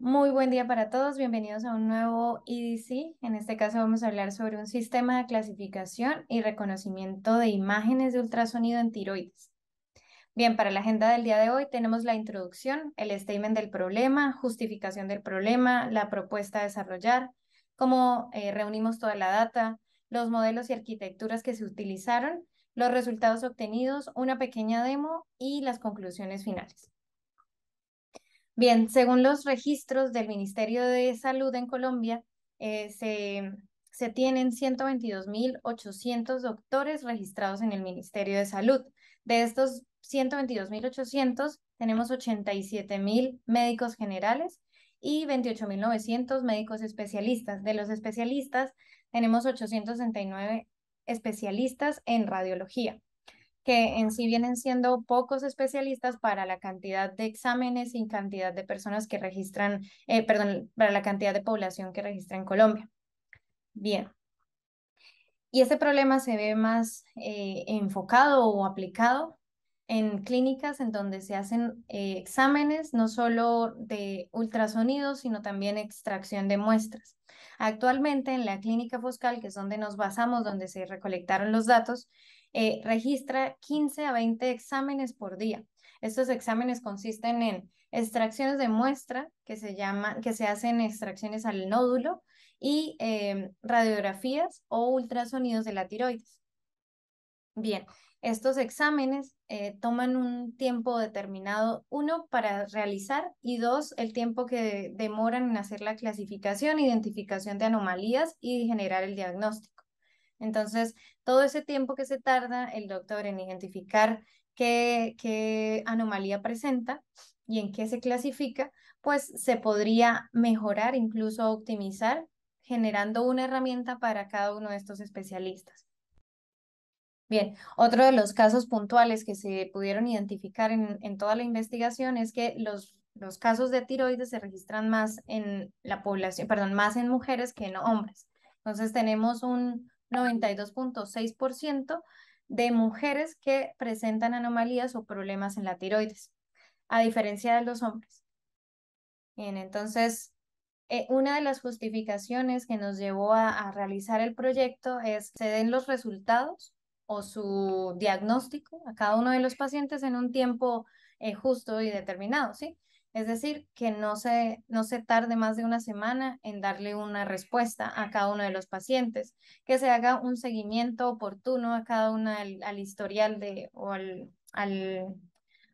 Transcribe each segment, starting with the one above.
Muy buen día para todos, bienvenidos a un nuevo EDC. En este caso vamos a hablar sobre un sistema de clasificación y reconocimiento de imágenes de ultrasonido en tiroides. Bien, para la agenda del día de hoy tenemos la introducción, el statement del problema, justificación del problema, la propuesta a desarrollar, cómo eh, reunimos toda la data, los modelos y arquitecturas que se utilizaron, los resultados obtenidos, una pequeña demo y las conclusiones finales. Bien, según los registros del Ministerio de Salud en Colombia, eh, se, se tienen 122.800 doctores registrados en el Ministerio de Salud. De estos 122.800, tenemos 87.000 médicos generales y 28.900 médicos especialistas. De los especialistas, tenemos 869 especialistas en radiología que en sí vienen siendo pocos especialistas para la cantidad de exámenes y cantidad de personas que registran, eh, perdón, para la cantidad de población que registra en Colombia. Bien. Y este problema se ve más eh, enfocado o aplicado en clínicas en donde se hacen eh, exámenes no solo de ultrasonidos, sino también extracción de muestras. Actualmente en la clínica Foscal, que es donde nos basamos, donde se recolectaron los datos, eh, registra 15 a 20 exámenes por día. Estos exámenes consisten en extracciones de muestra, que se, llama, que se hacen extracciones al nódulo, y eh, radiografías o ultrasonidos de la tiroides. Bien, estos exámenes eh, toman un tiempo determinado, uno, para realizar y dos, el tiempo que demoran en hacer la clasificación, identificación de anomalías y generar el diagnóstico. Entonces, todo ese tiempo que se tarda el doctor en identificar qué, anomalía presenta y en qué se clasifica, pues se podría mejorar, incluso optimizar, generando una herramienta para cada uno de estos especialistas. Bien, otro de los casos puntuales que se pudieron identificar en, toda la investigación es que los los casos de tiroides se registran más en la población, perdón, más en mujeres que en hombres. Entonces tenemos un, 92.6% de mujeres que presentan anomalías o problemas en la tiroides, a diferencia de los hombres. Bien, entonces, eh, una de las justificaciones que nos llevó a, realizar el proyecto es que se den los resultados o su diagnóstico a cada uno de los pacientes en un tiempo eh, justo y determinado, ¿sí? Es decir, que no se, no se tarde más de una semana en darle una respuesta a cada uno de los pacientes, que se haga un seguimiento oportuno a cada uno al, historial de, o al,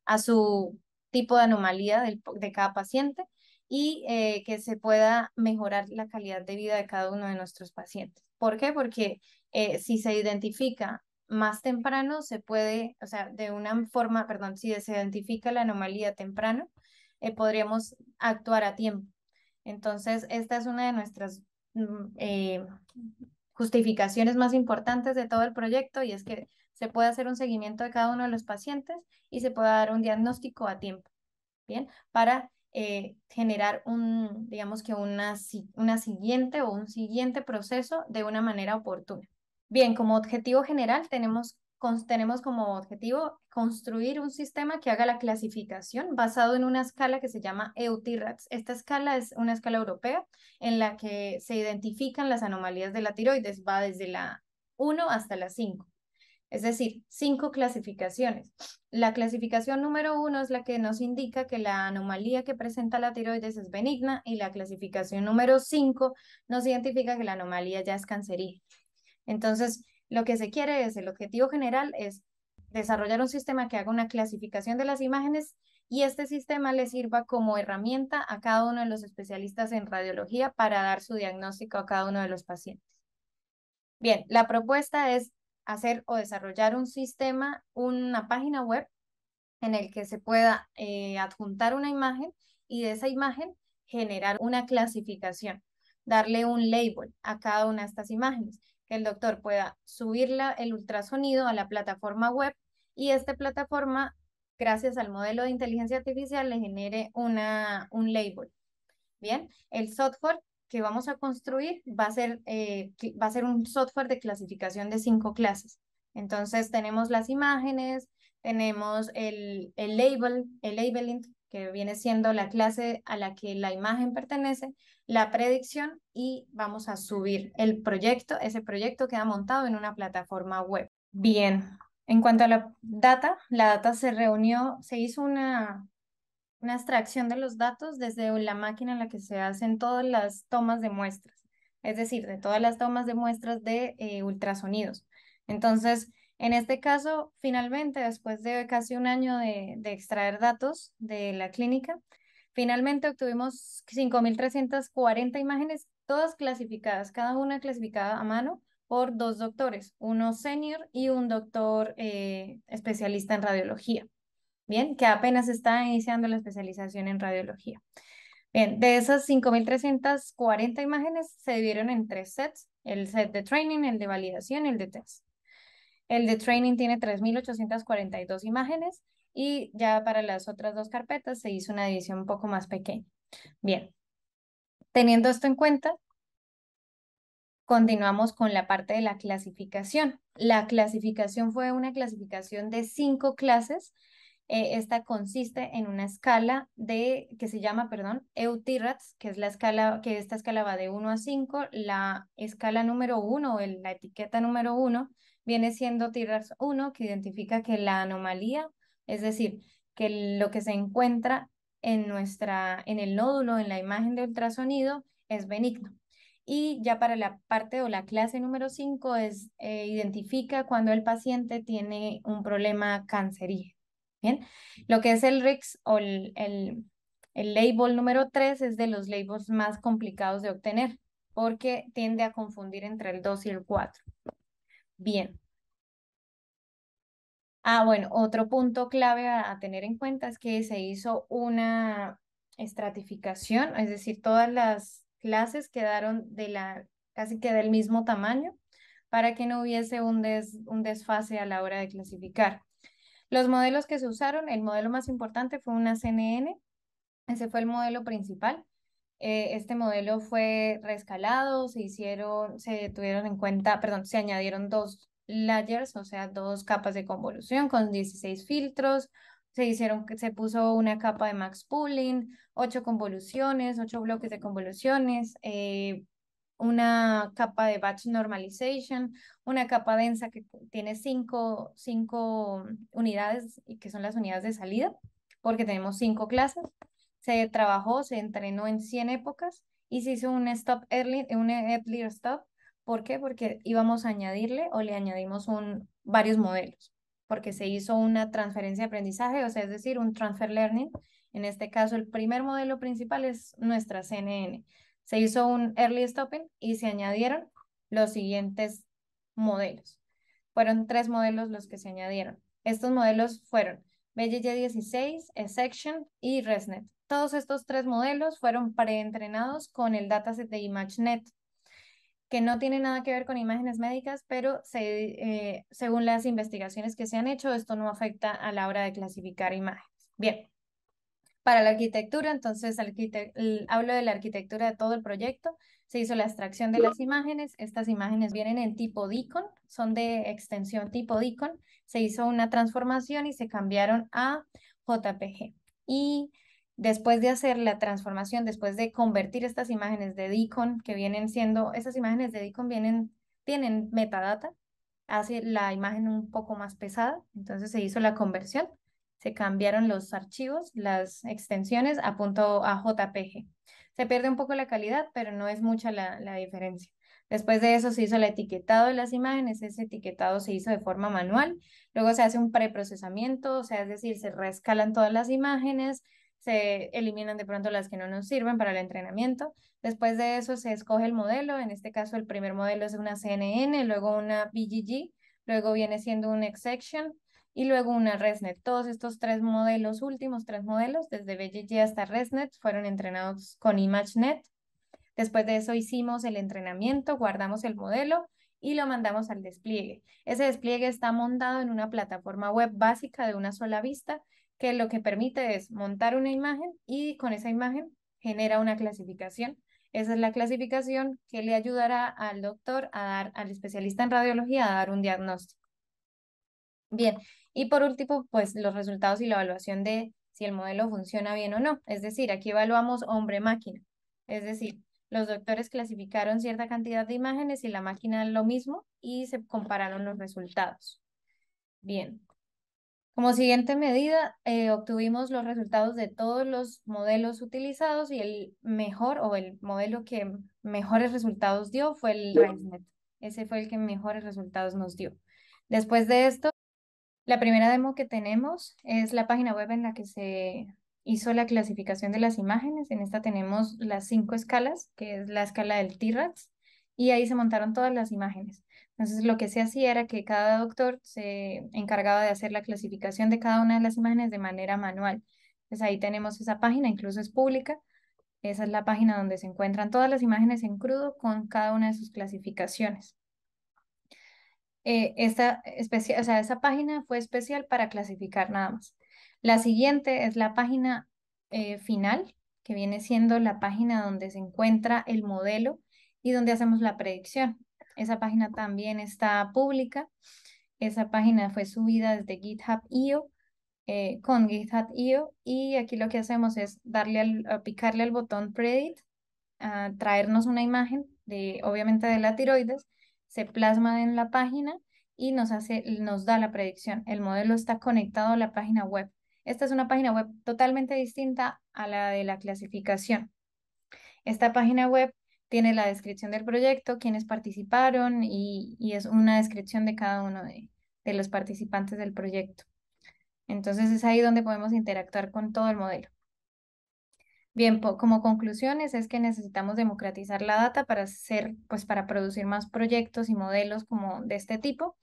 a su tipo de anomalía de cada paciente y eh, que se pueda mejorar la calidad de vida de cada uno de nuestros pacientes. ¿Por qué? Porque eh, si se identifica más temprano, se puede, o sea, de una forma, perdón, si se identifica la anomalía temprano, eh, podríamos actuar a tiempo. Entonces, esta es una de nuestras mm, eh, justificaciones más importantes de todo el proyecto y es que se puede hacer un seguimiento de cada uno de los pacientes y se puede dar un diagnóstico a tiempo, ¿bien? Para eh, generar un, digamos que una, una siguiente o un siguiente proceso de una manera oportuna. Bien, como objetivo general tenemos tenemos como objetivo construir un sistema que haga la clasificación basado en una escala que se llama EUTIRATS. Esta escala es una escala europea en la que se identifican las anomalías de la tiroides, va desde la 1 hasta la 5. Es decir, cinco clasificaciones. La clasificación número uno es la que nos indica que la anomalía que presenta la tiroides es benigna y la clasificación número 5 nos identifica que la anomalía ya es cancerígena. Entonces, lo que se quiere es, el objetivo general es desarrollar un sistema que haga una clasificación de las imágenes y este sistema le sirva como herramienta a cada uno de los especialistas en radiología para dar su diagnóstico a cada uno de los pacientes. Bien, la propuesta es hacer o desarrollar un sistema, una página web en el que se pueda eh, adjuntar una imagen y de esa imagen generar una clasificación, darle un label a cada una de estas imágenes que el doctor pueda subir el ultrasonido a la plataforma web y esta plataforma, gracias al modelo de inteligencia artificial, le genere una, un label. Bien, el software que vamos a construir va a ser, eh, va a ser un software de clasificación de cinco clases. Entonces tenemos las imágenes, tenemos el, el label, el labeling, que viene siendo la clase a la que la imagen pertenece, la predicción y vamos a subir el proyecto. Ese proyecto queda montado en una plataforma web. Bien, en cuanto a la data, la data se reunió, se hizo una, una extracción de los datos desde la máquina en la que se hacen todas las tomas de muestras, es decir, de todas las tomas de muestras de eh, ultrasonidos. Entonces, en este caso, finalmente, después de casi un año de, extraer datos de la clínica, finalmente obtuvimos 5.340 imágenes, todas clasificadas, cada una clasificada a mano por dos doctores, uno senior y un doctor eh, especialista en radiología, bien, que apenas está iniciando la especialización en radiología. Bien, de esas 5.340 imágenes se dividieron en tres sets, el set de training, el de validación y el de test. El de training tiene 3.842 imágenes y ya para las otras dos carpetas se hizo una división un poco más pequeña. Bien, teniendo esto en cuenta, continuamos con la parte de la clasificación. La clasificación fue una clasificación de cinco clases. Eh, esta consiste en una escala de, que se llama, perdón, EUTIRATS, que es la escala, que esta escala va de 1 a 5. La escala número 1 o la etiqueta número 1 viene siendo TIRAS 1, que identifica que la anomalía, es decir, que lo que se encuentra en, nuestra, en el nódulo, en la imagen de ultrasonido, es benigno. Y ya para la parte o la clase número 5 es eh, identifica cuando el paciente tiene un problema cancerígeno. Bien, lo que es el RIX o el, el, el label número 3 es de los labels más complicados de obtener porque tiende a confundir entre el 2 y el 4 bien. Ah, bueno, otro punto clave a, tener en cuenta es que se hizo una estratificación, es decir, todas las clases quedaron de la, casi que del mismo tamaño para que no hubiese un, un desfase a la hora de clasificar. Los modelos que se usaron, el modelo más importante fue una CNN, ese fue el modelo principal. Eh, este modelo fue rescalado, se hicieron, se tuvieron en cuenta, perdón, se añadieron dos layers, o sea, dos capas de convolución con 16 filtros, se hicieron, se puso una capa de max pooling, ocho convoluciones, ocho bloques de convoluciones, eh, una capa de batch normalization, una capa densa que tiene cinco, cinco unidades y que son las unidades de salida, porque tenemos cinco clases se trabajó, se entrenó en 100 épocas y se hizo un stop early, un early stop. ¿Por qué? Porque íbamos a añadirle o le añadimos un, varios modelos, porque se hizo una transferencia de aprendizaje, o sea, es decir, un transfer learning. En este caso, el primer modelo principal es nuestra CNN. Se hizo un early stopping y se añadieron los siguientes modelos. Fueron tres modelos los que se añadieron. Estos modelos fueron BJJ16, Section y ResNet. Todos estos tres modelos fueron preentrenados con el dataset de ImageNet, que no tiene nada que ver con imágenes médicas, pero eh, según las investigaciones que se han hecho, esto no afecta a la hora de clasificar imágenes. Bien, para la arquitectura, entonces hablo de la arquitectura de todo el proyecto, se hizo la extracción de las imágenes, estas imágenes vienen en tipo DICON, son de extensión tipo DICON, se hizo una transformación y se cambiaron a JPG. Y después de hacer la transformación, después de convertir estas imágenes de dicon que vienen siendo, esas imágenes de Deacon vienen, tienen metadata, hace la imagen un poco más pesada, entonces se hizo la conversión, se cambiaron los archivos, las extensiones a punto a JPG. Se pierde un poco la calidad, pero no es mucha la, la diferencia. Después de eso se hizo el etiquetado de las imágenes, ese etiquetado se hizo de forma manual, luego se hace un preprocesamiento, o sea, es decir, se rescalan todas las imágenes, se eliminan de pronto las que no nos sirven para el entrenamiento. Después de eso se escoge el modelo, en este caso el primer modelo es una CNN, luego una BGG, luego viene siendo una Exception y luego una ResNet. Todos estos tres modelos, últimos tres modelos, desde BGG hasta ResNet, fueron entrenados con ImageNet. Después de eso hicimos el entrenamiento, guardamos el modelo y lo mandamos al despliegue. Ese despliegue está montado en una plataforma web básica de una sola vista que lo que permite es montar una imagen y con esa imagen genera una clasificación. Esa es la clasificación que le ayudará al doctor a dar, al especialista en radiología a dar un diagnóstico. Bien, y por último, pues los resultados y la evaluación de si el modelo funciona bien o no. Es decir, aquí evaluamos hombre-máquina. Es decir, los doctores clasificaron cierta cantidad de imágenes y la máquina lo mismo y se compararon los resultados. Bien. Como siguiente medida, eh, obtuvimos los resultados de todos los modelos utilizados y el mejor o el modelo que mejores resultados dio fue el Ese fue el que mejores resultados nos dio. Después de esto, la primera demo que tenemos es la página web en la que se hizo la clasificación de las imágenes. En esta tenemos las cinco escalas, que es la escala del T-Rex, y ahí se montaron todas las imágenes. Entonces, lo que se hacía era que cada doctor se encargaba de hacer la clasificación de cada una de las imágenes de manera manual. Entonces, ahí tenemos esa página, incluso es pública. Esa es la página donde se encuentran todas las imágenes en crudo con cada una de sus clasificaciones. Eh, esta, o sea, esa página fue especial para clasificar nada más. La siguiente es la página eh, final, que viene siendo la página donde se encuentra el modelo y donde hacemos la predicción. Esa página también está pública. Esa página fue subida desde GitHub.io eh, con GitHub.io y aquí lo que hacemos es darle al, picarle al botón Predict, traernos una imagen de obviamente de la tiroides, se plasma en la página y nos hace nos da la predicción. El modelo está conectado a la página web. Esta es una página web totalmente distinta a la de la clasificación. Esta página web tiene la descripción del proyecto, quienes participaron y, es una descripción de cada uno de, los participantes del proyecto. Entonces es ahí donde podemos interactuar con todo el modelo. Bien, como conclusiones es que necesitamos democratizar la data para pues para producir más proyectos y modelos como de este tipo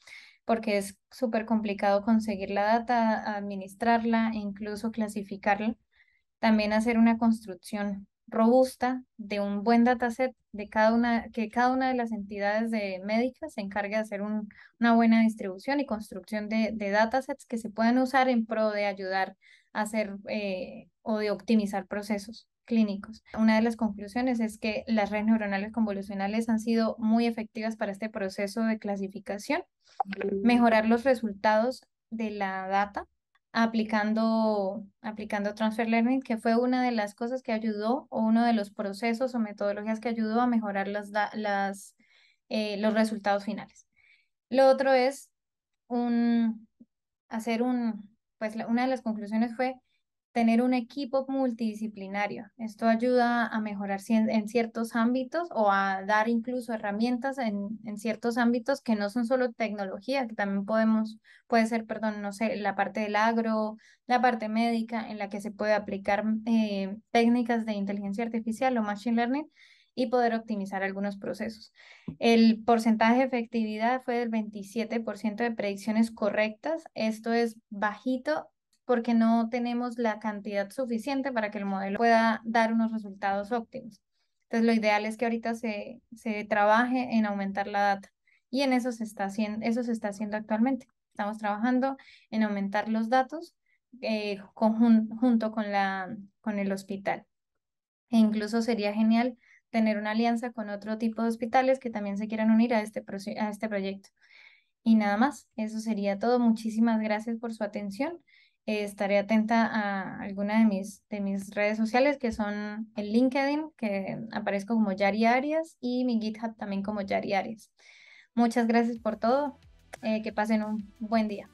porque es súper complicado conseguir la data, administrarla e incluso clasificarla. También hacer una construcción robusta de un buen dataset de cada una, que cada una de las entidades de médicas se encargue de hacer una buena distribución y construcción de, de, datasets que se puedan usar en pro de ayudar a hacer eh, o de optimizar procesos clínicos. Una de las conclusiones es que las redes neuronales convolucionales han sido muy efectivas para este proceso de clasificación, mejorar los resultados de la data aplicando, aplicando Transfer Learning, que fue una de las cosas que ayudó o uno de los procesos o metodologías que ayudó a mejorar las, las, eh, los resultados finales. Lo otro es un, hacer un, pues una de las conclusiones fue tener un equipo multidisciplinario. Esto ayuda a mejorar en ciertos ámbitos o a dar incluso herramientas en, ciertos ámbitos que no son solo tecnología, que también podemos, puede ser, perdón, no sé, la parte del agro, la parte médica, en la que se puede aplicar eh, técnicas de inteligencia artificial o machine learning y poder optimizar algunos procesos. El porcentaje de efectividad fue del 27% de predicciones correctas. Esto es bajito porque no tenemos la cantidad suficiente para que el modelo pueda dar unos resultados óptimos. Entonces, lo ideal es que ahorita se, trabaje en aumentar la data y en eso se está haciendo, eso se está haciendo actualmente. Estamos trabajando en aumentar los datos eh, junto con, el hospital. E incluso sería genial tener una alianza con otro tipo de hospitales que también se quieran unir a este a este proyecto. Y nada más, eso sería todo. Muchísimas gracias por su atención. Eh, estaré atenta a alguna de mis, de mis redes sociales, que son el LinkedIn, que aparezco como Yari Arias, y mi GitHub también como Yari Arias. Muchas gracias por todo. Eh, que pasen un buen día.